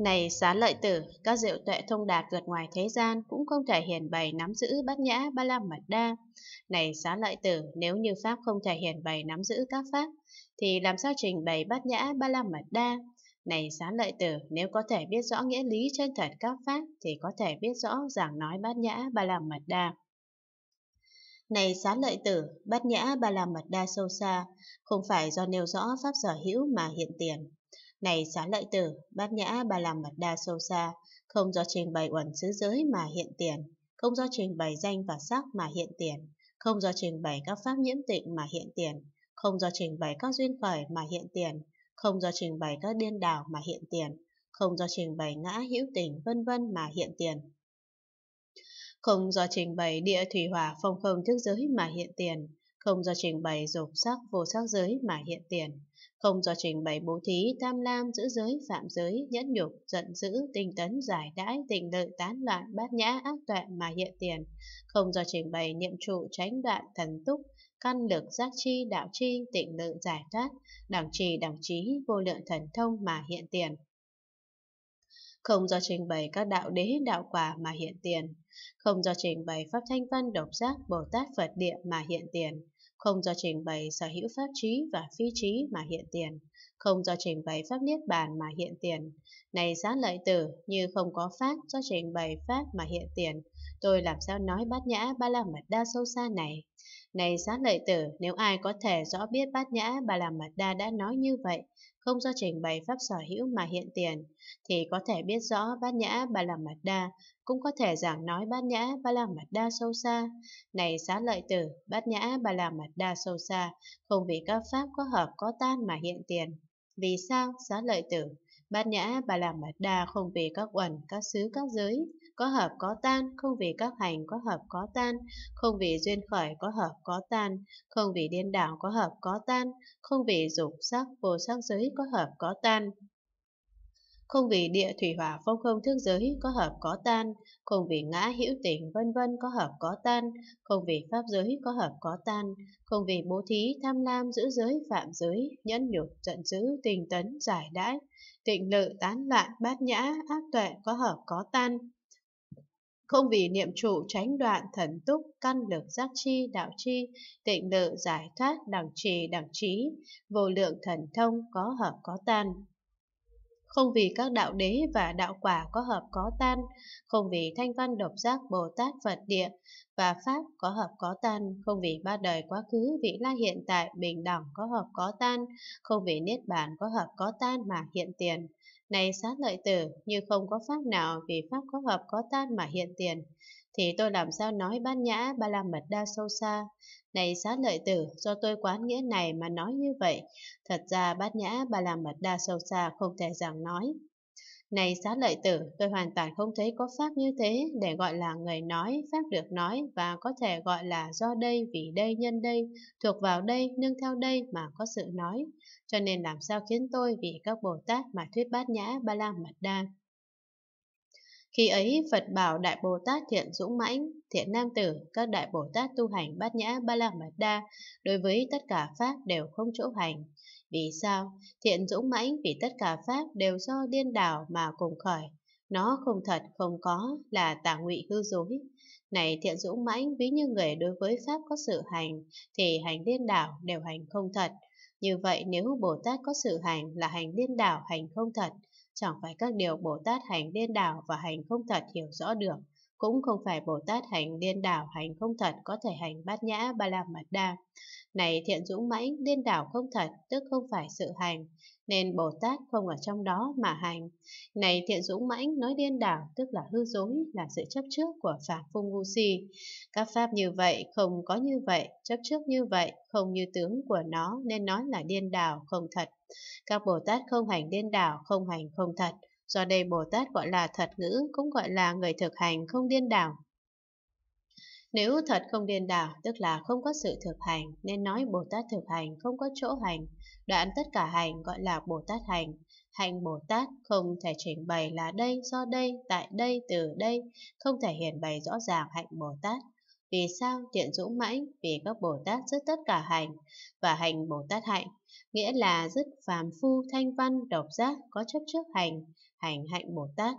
Này xá lợi tử, các diệu tuệ thông đạt vượt ngoài thế gian cũng không thể hiển bày nắm giữ bát nhã ba la mật đa. Này xá lợi tử, nếu như Pháp không thể hiển bày nắm giữ các Pháp, thì làm sao trình bày bát nhã ba la mật đa? Này xá lợi tử, nếu có thể biết rõ nghĩa lý chân thật các Pháp, thì có thể biết rõ giảng nói bát nhã ba la mật đa. Này xá lợi tử, bát nhã ba la mật đa sâu xa, không phải do nêu rõ Pháp sở hữu mà hiện tiền, này xá lợi tử, bát nhã bà làm mặt đa sâu xa, không do trình bày uẩn xứ giới mà hiện tiền, không do trình bày danh và sắc mà hiện tiền, không do trình bày các pháp nhiễm tịnh mà hiện tiền, không do trình bày các duyên khởi mà hiện tiền, không do trình bày các điên đảo mà hiện tiền, không do trình bày ngã hữu tình vân vân mà hiện tiền. Không do trình bày địa thủy hòa phong không thức giới mà hiện tiền, không do trình bày dục sắc vô sắc giới mà hiện tiền không do trình bày bố thí, tham lam, giữ giới, phạm giới, nhẫn nhục, giận dữ, tinh tấn, giải đãi, tình lợi, tán loạn, bát nhã, ác tuệ mà hiện tiền, không do trình bày niệm trụ, tránh đoạn, thần túc, căn lực, giác chi, đạo chi, tịnh lợi giải thoát, đẳng trì, đẳng trí, vô lượng thần thông mà hiện tiền. Không do trình bày các đạo đế, đạo quả mà hiện tiền. Không do trình bày pháp thanh văn, độc giác, Bồ Tát, Phật địa mà hiện tiền không do trình bày sở hữu pháp trí và phi trí mà hiện tiền, không do trình bày pháp niết bàn mà hiện tiền. Này giá lợi tử, như không có pháp do trình bày pháp mà hiện tiền, Tôi làm sao nói bát nhã ba la mật đa sâu xa này? Này sát lợi tử, nếu ai có thể rõ biết bát nhã ba la mật đa đã nói như vậy, không do trình bày pháp sở hữu mà hiện tiền, thì có thể biết rõ bát nhã ba la mật đa, cũng có thể giảng nói bát nhã ba la mật đa sâu xa. Này sát lợi tử, bát nhã ba la mật đa sâu xa, không vì các pháp có hợp có tan mà hiện tiền. Vì sao, sát lợi tử? Bát nhã ba la mật đa không vì các uẩn, các xứ, các giới, có hợp có tan, không vì các hành có hợp có tan, không vì duyên khởi có hợp có tan, không vì điên đảo có hợp có tan, không vì dục sắc vô sắc giới có hợp có tan. Không vì địa thủy hỏa phong không thức giới có hợp có tan, không vì ngã hữu tình vân vân có hợp có tan, không vì pháp giới có hợp có tan, không vì bố thí tham lam giữ giới phạm giới, nhẫn nhục giận dữ tình tấn giải đãi, tịnh lự tán loạn bát nhã ác tuệ có hợp có tan không vì niệm trụ tránh đoạn thần túc căn lực giác chi đạo chi, tịnh lự giải thoát đẳng trì đẳng trí, vô lượng thần thông có hợp có tan không vì các đạo đế và đạo quả có hợp có tan, không vì thanh văn độc giác Bồ Tát Phật địa và Pháp có hợp có tan, không vì ba đời quá khứ, vị la hiện tại, bình đẳng có hợp có tan, không vì niết bàn có hợp có tan mà hiện tiền. Này sát lợi tử, như không có pháp nào vì pháp có hợp có tan mà hiện tiền thì tôi làm sao nói bát nhã ba la mật đa sâu xa. Này xá lợi tử, do tôi quán nghĩa này mà nói như vậy, thật ra bát nhã ba la mật đa sâu xa không thể rằng nói. Này xá lợi tử, tôi hoàn toàn không thấy có pháp như thế để gọi là người nói, pháp được nói và có thể gọi là do đây, vì đây, nhân đây, thuộc vào đây, nương theo đây mà có sự nói. Cho nên làm sao khiến tôi vì các Bồ Tát mà thuyết bát nhã ba la mật đa. Khi ấy, Phật bảo Đại Bồ Tát Thiện Dũng Mãnh, Thiện Nam Tử, các Đại Bồ Tát tu hành bát nhã ba la mật đa, đối với tất cả Pháp đều không chỗ hành. Vì sao? Thiện Dũng Mãnh vì tất cả Pháp đều do điên đảo mà cùng khởi. Nó không thật, không có, là tà ngụy hư dối. Này Thiện Dũng Mãnh, ví như người đối với Pháp có sự hành, thì hành điên đảo đều hành không thật. Như vậy nếu Bồ Tát có sự hành là hành điên đảo hành không thật, chẳng phải các điều Bồ Tát hành điên đảo và hành không thật hiểu rõ được, cũng không phải Bồ Tát hành điên đảo hành không thật có thể hành bát nhã ba la mật đa. Này thiện dũng mãnh, điên đảo không thật, tức không phải sự hành, nên Bồ Tát không ở trong đó mà hành. Này thiện dũng mãnh nói điên đảo tức là hư dối, là sự chấp trước của Phạm Phung Ngu Si. Các pháp như vậy không có như vậy, chấp trước như vậy không như tướng của nó nên nói là điên đảo không thật. Các Bồ Tát không hành điên đảo, không hành không thật. Do đây Bồ Tát gọi là thật ngữ, cũng gọi là người thực hành không điên đảo, nếu thật không điên đảo, tức là không có sự thực hành, nên nói Bồ Tát thực hành không có chỗ hành, đoạn tất cả hành gọi là Bồ Tát hành. Hành Bồ Tát không thể trình bày là đây, do đây, tại đây, từ đây, không thể hiển bày rõ ràng hạnh Bồ Tát. Vì sao tiện dũng mãnh? Vì các Bồ Tát dứt tất cả hành và hành Bồ Tát hạnh, nghĩa là dứt phàm phu thanh văn độc giác có chấp trước hành, hành hạnh Bồ Tát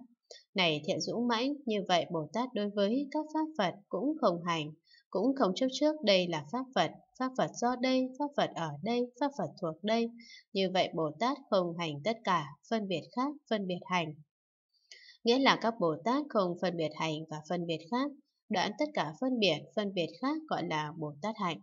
này thiện dũng mãnh, như vậy Bồ Tát đối với các pháp Phật cũng không hành, cũng không chấp trước đây là pháp Phật, pháp Phật do đây, pháp Phật ở đây, pháp Phật thuộc đây. Như vậy Bồ Tát không hành tất cả, phân biệt khác, phân biệt hành. Nghĩa là các Bồ Tát không phân biệt hành và phân biệt khác, đoạn tất cả phân biệt, phân biệt khác gọi là Bồ Tát hạnh.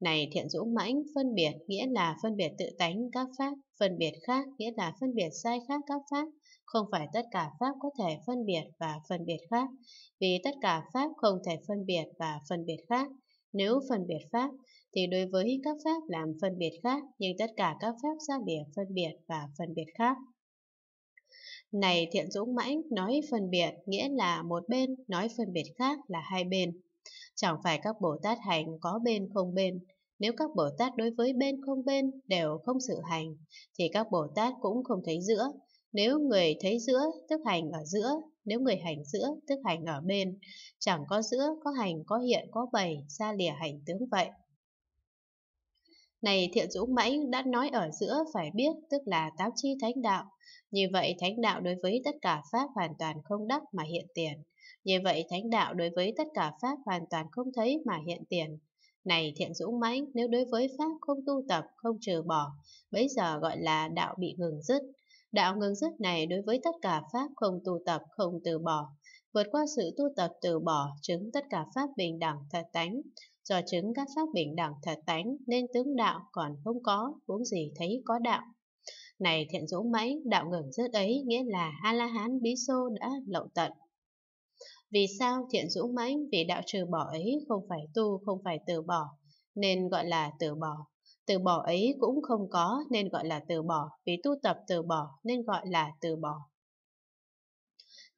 Này thiện dũng mãnh, phân biệt nghĩa là phân biệt tự tánh các pháp, phân biệt khác nghĩa là phân biệt sai khác các pháp. Không phải tất cả pháp có thể phân biệt và phân biệt khác, vì tất cả pháp không thể phân biệt và phân biệt khác. Nếu phân biệt pháp, thì đối với các pháp làm phân biệt khác, nhưng tất cả các pháp ra bìa phân biệt và phân biệt khác. Này thiện dũng mãnh, nói phân biệt nghĩa là một bên, nói phân biệt khác là hai bên. Chẳng phải các Bồ Tát hành có bên không bên, nếu các Bồ Tát đối với bên không bên đều không sự hành, thì các Bồ Tát cũng không thấy giữa. Nếu người thấy giữa, tức hành ở giữa, nếu người hành giữa, tức hành ở bên. Chẳng có giữa, có hành, có hiện, có bày, xa lìa hành tướng vậy. Này thiện dũng mãnh đã nói ở giữa phải biết, tức là táo chi thánh đạo. Như vậy thánh đạo đối với tất cả pháp hoàn toàn không đắc mà hiện tiền. Như vậy thánh đạo đối với tất cả Pháp hoàn toàn không thấy mà hiện tiền. Này thiện dũng mãnh, nếu đối với Pháp không tu tập, không trừ bỏ, bấy giờ gọi là đạo bị ngừng dứt. Đạo ngừng dứt này đối với tất cả Pháp không tu tập, không từ bỏ, vượt qua sự tu tập từ bỏ chứng tất cả Pháp bình đẳng thật tánh. Do chứng các Pháp bình đẳng thật tánh nên tướng đạo còn không có, huống gì thấy có đạo. Này thiện dũng mãnh, đạo ngừng dứt ấy nghĩa là A-la-hán bí xô đã lậu tận. Vì sao thiện dũng mãnh vì đạo trừ bỏ ấy không phải tu, không phải từ bỏ, nên gọi là từ bỏ. Từ bỏ ấy cũng không có nên gọi là từ bỏ, vì tu tập từ bỏ nên gọi là từ bỏ.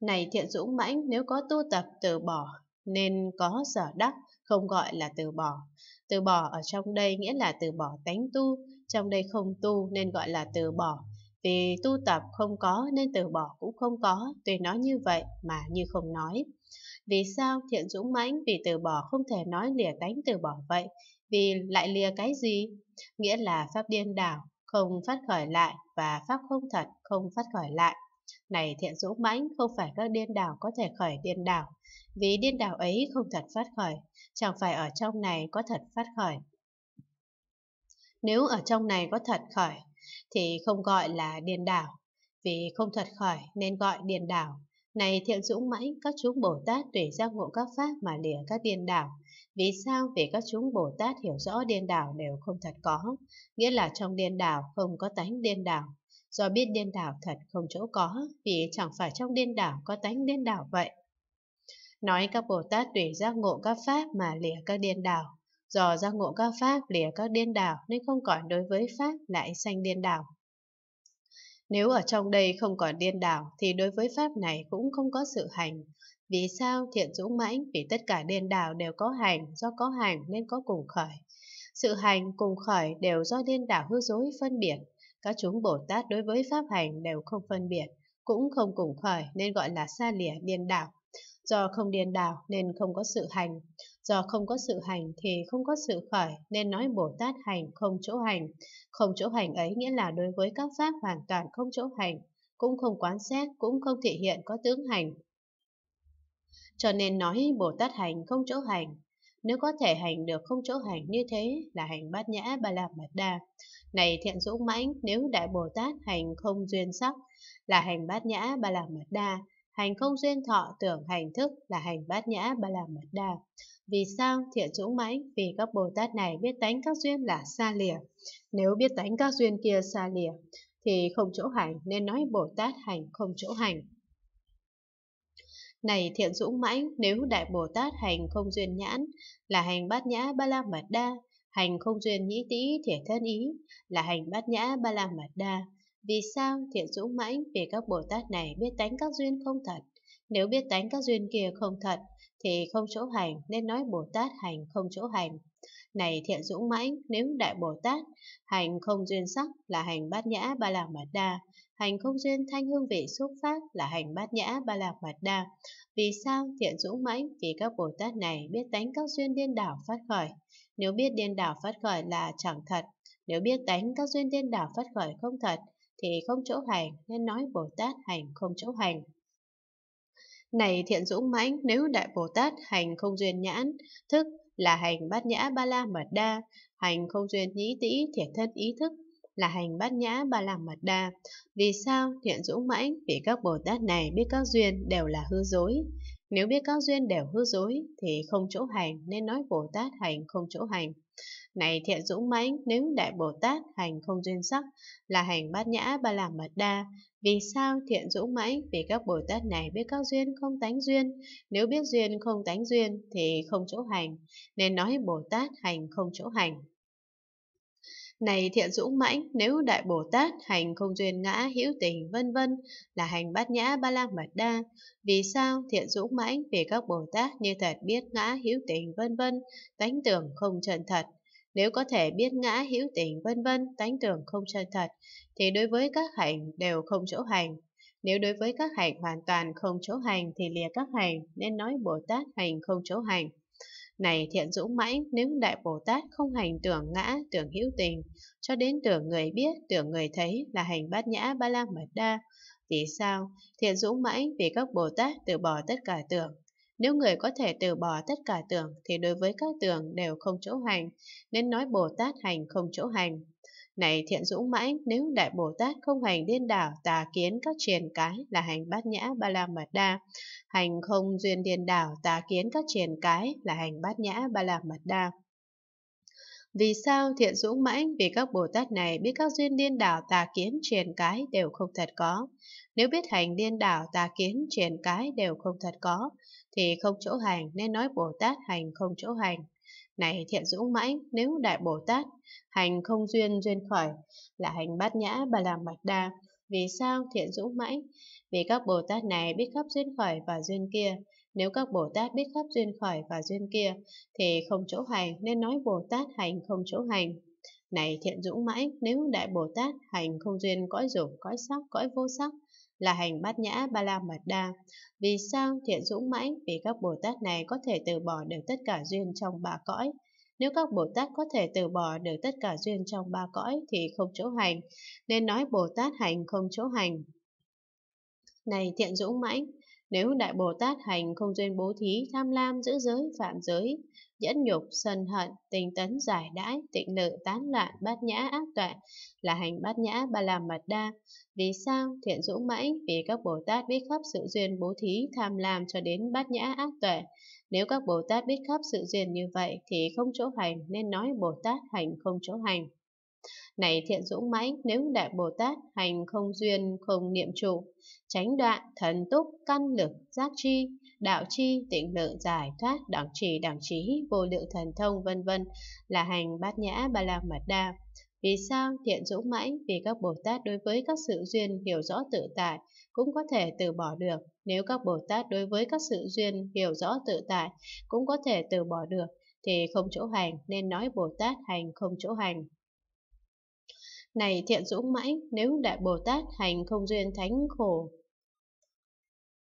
Này thiện dũng mãnh nếu có tu tập từ bỏ nên có sở đắc, không gọi là từ bỏ. Từ bỏ ở trong đây nghĩa là từ bỏ tánh tu, trong đây không tu nên gọi là từ bỏ. Vì tu tập không có nên từ bỏ cũng không có, tuy nói như vậy mà như không nói. Vì sao thiện dũng mãnh vì từ bỏ không thể nói lìa tánh từ bỏ vậy, vì lại lìa cái gì? Nghĩa là pháp điên đảo, không phát khởi lại và pháp không thật không phát khởi lại. Này thiện dũng mãnh không phải các điên đảo có thể khởi điên đảo, vì điên đảo ấy không thật phát khởi, chẳng phải ở trong này có thật phát khởi. Nếu ở trong này có thật khởi, thì không gọi là điên đảo, vì không thật khởi nên gọi điên đảo. Này thiện dũng mãnh, các chúng Bồ Tát tùy giác ngộ các pháp mà lìa các điên đảo. Vì sao? Vì các chúng Bồ Tát hiểu rõ điên đảo đều không thật có, nghĩa là trong điên đảo không có tánh điên đảo. Do biết điên đảo thật không chỗ có, vì chẳng phải trong điên đảo có tánh điên đảo vậy. Nói các Bồ Tát tùy giác ngộ các pháp mà lìa các điên đảo. Do giác ngộ các pháp lìa các điên đảo nên không còn đối với pháp lại sanh điên đảo. Nếu ở trong đây không còn điên đảo thì đối với pháp này cũng không có sự hành. Vì sao thiện dũng mãnh? Vì tất cả điên đảo đều có hành, do có hành nên có cùng khởi. Sự hành cùng khởi đều do điên đảo hư dối phân biệt. Các chúng Bồ Tát đối với pháp hành đều không phân biệt, cũng không cùng khởi nên gọi là xa lìa điên đảo. Do không điên đảo nên không có sự hành. Do không có sự hành thì không có sự khởi, nên nói Bồ Tát hành không chỗ hành. Không chỗ hành ấy nghĩa là đối với các pháp hoàn toàn không chỗ hành, cũng không quán xét, cũng không thể hiện có tướng hành. Cho nên nói Bồ Tát hành không chỗ hành. Nếu có thể hành được không chỗ hành như thế là hành bát nhã ba la mật đa. Này thiện dũng mãnh, nếu Đại Bồ Tát hành không duyên sắc là hành bát nhã ba la mật đa, hành không duyên thọ tưởng hành thức là hành bát nhã ba la mật đa vì sao thiện dũng mãnh? Vì các Bồ Tát này biết tánh các duyên là xa lìa. Nếu biết tánh các duyên kia xa lìa, thì không chỗ hành nên nói Bồ Tát hành không chỗ hành. Này thiện dũng mãnh, nếu Đại Bồ Tát hành không duyên nhãn, là hành bát nhã ba la mật đa, hành không duyên nhĩ tĩ thể thân ý, là hành bát nhã ba la mật đa. Vì sao thiện dũng mãnh? Vì các Bồ Tát này biết tánh các duyên không thật. Nếu biết tánh các duyên kia không thật, thì không chỗ hành nên nói Bồ Tát hành không chỗ hành. Này thiện dũng mãnh, nếu đại Bồ Tát hành không duyên sắc là hành bát nhã ba la mật đa, hành không duyên thanh hương vị xúc pháp là hành bát nhã ba la mật đa. Vì sao thiện dũng mãnh? Vì các Bồ Tát này biết tánh các duyên điên đảo phát khởi. Nếu biết điên đảo phát khởi là chẳng thật, nếu biết tánh các duyên điên đảo phát khởi không thật, thì không chỗ hành nên nói Bồ Tát hành không chỗ hành. Này thiện dũng mãnh, nếu Đại Bồ Tát hành không duyên nhãn, thức là hành bát nhã ba la mật đa, hành không duyên nhĩ tĩ thiệt thân ý thức là hành bát nhã ba la mật đa. Vì sao thiện dũng mãnh? Vì các Bồ Tát này biết các duyên đều là hư dối. Nếu biết các duyên đều hư dối thì không chỗ hành nên nói Bồ Tát hành không chỗ hành. Này thiện dũng mãnh, nếu Đại Bồ Tát hành không duyên sắc là hành bát nhã ba la mật đa, vì sao thiện dũng mãnh? Vì các Bồ Tát này biết các duyên không tánh duyên, nếu biết duyên không tánh duyên thì không chỗ hành, nên nói Bồ Tát hành không chỗ hành. Này thiện dũng mãnh, nếu Đại Bồ Tát hành không duyên ngã, hữu tình, vân vân là hành bát nhã ba la mật đa. Vì sao thiện dũng mãnh? Vì các Bồ Tát như thật biết ngã, hữu tình, vân vân, tánh tưởng không chân thật. Nếu có thể biết ngã, hữu tình, vân vân, tánh tưởng không chân thật, thì đối với các hành đều không chỗ hành. Nếu đối với các hành hoàn toàn không chỗ hành thì lìa các hành, nên nói Bồ Tát hành không chỗ hành. Này thiện dũng mãnh, nếu Đại Bồ Tát không hành tưởng ngã, tưởng hữu tình, cho đến tưởng người biết, tưởng người thấy là hành bát nhã ba la mật đa. Vì sao? Thiện dũng mãnh vì các Bồ Tát từ bỏ tất cả tưởng. Nếu người có thể từ bỏ tất cả tưởng thì đối với các tưởng đều không chỗ hành, nên nói Bồ Tát hành không chỗ hành. Này thiện dũng mãnh, nếu Đại Bồ Tát không hành điên đảo, tà kiến các triền cái là hành bát nhã ba la mật đa. Hành không duyên điên đảo, tà kiến các triền cái là hành bát nhã ba la mật đa. Vì sao thiện dũng mãnh? Vì các Bồ Tát này biết các duyên điên đảo tà kiến triền cái đều không thật có. Nếu biết hành điên đảo tà kiến triền cái đều không thật có, thì không chỗ hành nên nói Bồ Tát hành không chỗ hành. Này thiện dũng mãnh, nếu đại Bồ Tát hành không duyên duyên khởi là hành bát nhã bà làm bạch đa. Vì sao thiện dũng mãnh? Vì các Bồ Tát này biết khắp duyên khởi và duyên kia. Nếu các Bồ Tát biết khắp duyên khởi và duyên kia thì không chỗ hành nên nói Bồ Tát hành không chỗ hành. Này thiện dũng mãnh, nếu đại Bồ Tát hành không duyên cõi dục, cõi sắc, cõi vô sắc là hành bát nhã ba la mật đa. Vì sao thiện dũng mãnh? Vì các Bồ Tát này có thể từ bỏ được tất cả duyên trong ba cõi. Nếu các Bồ Tát có thể từ bỏ được tất cả duyên trong ba cõi thì không chỗ hành, nên nói Bồ Tát hành không chỗ hành. Này thiện dũng mãnh, nếu Đại Bồ Tát hành không duyên bố thí, tham lam, giữ giới, phạm giới, nhẫn nhục, sân hận, tinh tấn, giải đãi, tịnh lự, tán loạn, bát nhã, ác toại, là hành bát nhã, ba làm mật đa. Vì sao? Thiện dũng mãi vì các Bồ Tát biết khắp sự duyên bố thí, tham lam cho đến bát nhã, ác tuệ. Nếu các Bồ Tát biết khắp sự duyên như vậy thì không chỗ hành nên nói Bồ Tát hành không chỗ hành. Này thiện dũng mãnh, nếu đại Bồ Tát hành không duyên, không niệm trụ, tránh đoạn, thần túc, căn lực, giác chi, đạo chi, tịnh lượng, giải thoát, đẳng trì, đẳng trí, vô lượng thần thông, vân vân là hành bát nhã ba la mật đa. Vì sao thiện dũng mãnh? Vì các Bồ Tát đối với các sự duyên hiểu rõ tự tại, cũng có thể từ bỏ được. Nếu các Bồ Tát đối với các sự duyên hiểu rõ tự tại, cũng có thể từ bỏ được, thì không chỗ hành nên nói Bồ Tát hành không chỗ hành. Này thiện dũng mãnh, nếu Đại Bồ Tát hành không duyên thánh khổ,